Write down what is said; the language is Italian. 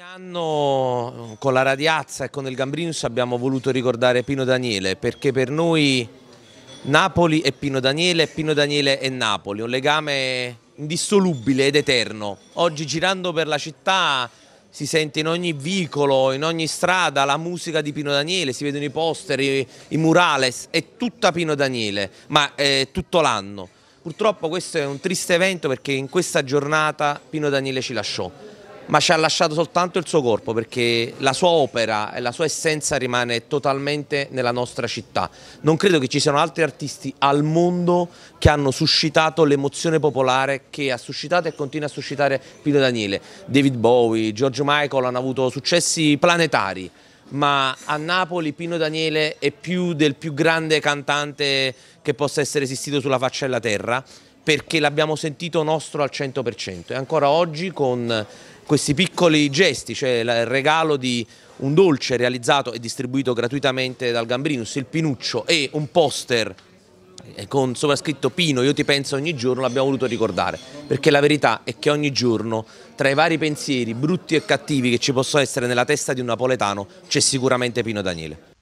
Ogni anno eh, con la Radiazza e con il Gambrinus abbiamo voluto ricordare Pino Daniele perché per noi Napoli è Pino Daniele, Pino Daniele è Napoli, un legame indissolubile ed eterno. Oggi girando per la città si sente in ogni vicolo, in ogni strada la musica di Pino Daniele, si vedono i poster, i, i murales, è tutta Pino Daniele, ma è tutto l'anno. Purtroppo questo è un triste evento perché in questa giornata Pino Daniele ci lasciò ma ci ha lasciato soltanto il suo corpo perché la sua opera e la sua essenza rimane totalmente nella nostra città. Non credo che ci siano altri artisti al mondo che hanno suscitato l'emozione popolare che ha suscitato e continua a suscitare Pino Daniele. David Bowie, George Michael hanno avuto successi planetari ma a Napoli Pino Daniele è più del più grande cantante che possa essere esistito sulla faccia della terra perché l'abbiamo sentito nostro al 100% e ancora oggi con questi piccoli gesti, cioè il regalo di un dolce realizzato e distribuito gratuitamente dal Gambrinus, il Pinuccio e un poster eh, con sovrascritto Pino, io ti penso ogni giorno, l'abbiamo voluto ricordare, perché la verità è che ogni giorno, tra i vari pensieri brutti e cattivi che ci possono essere nella testa di un napoletano, c'è sicuramente Pino Daniele.